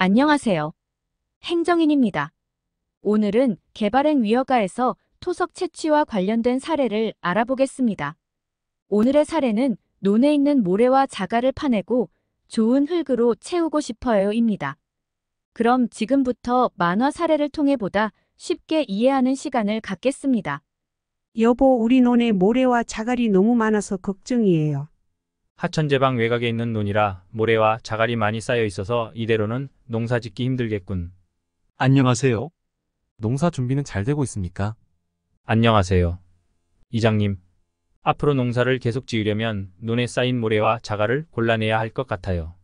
안녕하세요. 행정인입니다. 오늘은 개발행 위허가에서 토석 채취와 관련된 사례를 알아보겠습니다. 오늘의 사례는 논에 있는 모래와 자갈을 파내고 좋은 흙으로 채우고 싶어요입니다. 그럼 지금부터 만화 사례를 통해 보다 쉽게 이해하는 시간을 갖겠습니다. 여보, 우리 논에 모래와 자갈이 너무 많아서 걱정이에요. 하천제방 외곽에 있는 논이라 모래와 자갈이 많이 쌓여 있어서 이대로는 농사 짓기 힘들겠군. 안녕하세요. 농사 준비는 잘 되고 있습니까? 안녕하세요. 이장님. 앞으로 농사를 계속 지으려면 논에 쌓인 모래와 자갈을 골라내야 할 것 같아요.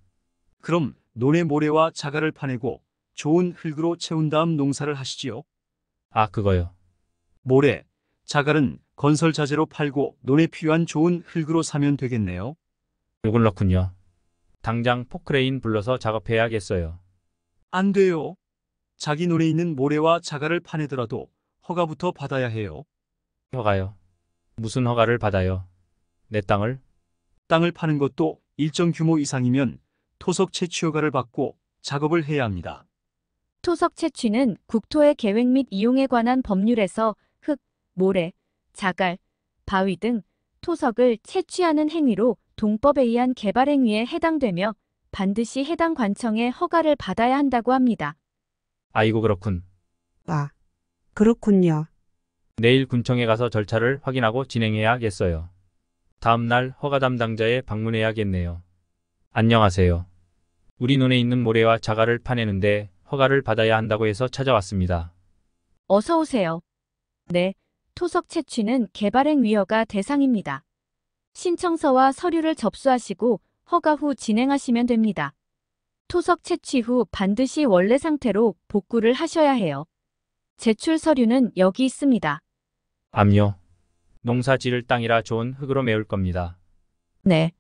그럼 논에 모래와 자갈을 파내고 좋은 흙으로 채운 다음 농사를 하시지요. 아, 그거요. 모래, 자갈은 건설 자재로 팔고 논에 필요한 좋은 흙으로 사면 되겠네요. 욕을 넣군요. 당장 포크레인 불러서 작업해야겠어요. 안 돼요. 자기 논에 있는 모래와 자갈을 파내더라도 허가부터 받아야 해요. 허가요. 무슨 허가를 받아요? 내 땅을? 땅을 파는 것도 일정 규모 이상이면 토석 채취 허가를 받고 작업을 해야 합니다. 토석 채취는 국토의 계획 및 이용에 관한 법률에서 흙, 모래, 자갈, 바위 등 토석을 채취하는 행위로 동법에 의한 개발 행위에 해당되며 반드시 해당 관청의 허가를 받아야 한다고 합니다. 아이고 그렇군. 아, 그렇군요. 내일 군청에 가서 절차를 확인하고 진행해야겠어요. 다음 날 허가 담당자에 방문해야겠네요. 안녕하세요. 우리 논에 있는 모래와 자갈을 파내는데 허가를 받아야 한다고 해서 찾아왔습니다. 어서 오세요. 네, 토석 채취는 개발행위허가 대상입니다. 신청서와 서류를 접수하시고 허가 후 진행하시면 됩니다. 토석 채취 후 반드시 원래 상태로 복구를 하셔야 해요. 제출 서류는 여기 있습니다. 암요. 농사 지를 땅이라 좋은 흙으로 메울 겁니다. 네.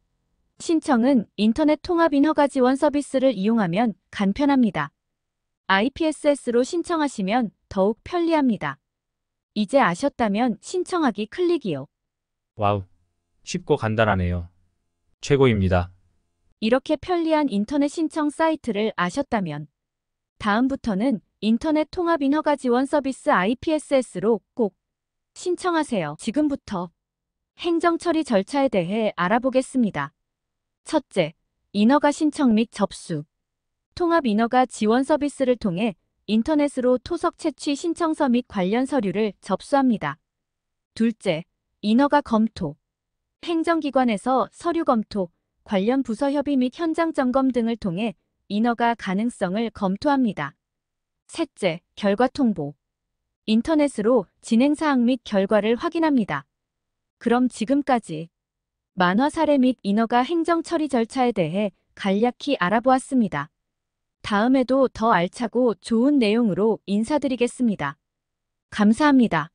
신청은 인터넷 통합인 허가 지원 서비스를 이용하면 간편합니다. IPSS로 신청하시면 더욱 편리합니다. 이제 아셨다면 신청하기 클릭이요. 와우. 쉽고 간단하네요. 최고입니다. 이렇게 편리한 인터넷 신청 사이트를 아셨다면 다음부터는 인터넷 통합 인허가 지원 서비스 IPSS로 꼭 신청하세요. 지금부터 행정 처리 절차에 대해 알아보겠습니다. 첫째, 인허가 신청 및 접수. 통합 인허가 지원 서비스를 통해 인터넷으로 토석 채취 신청서 및 관련 서류를 접수합니다. 둘째, 인허가 검토. 행정기관에서 서류 검토, 관련 부서 협의 및 현장 점검 등을 통해 인허가 가능성을 검토합니다. 셋째, 결과 통보. 인터넷으로 진행사항 및 결과를 확인합니다. 그럼 지금까지 만화 사례 및 인허가 행정 처리 절차에 대해 간략히 알아보았습니다. 다음에도 더 알차고 좋은 내용으로 인사드리겠습니다. 감사합니다.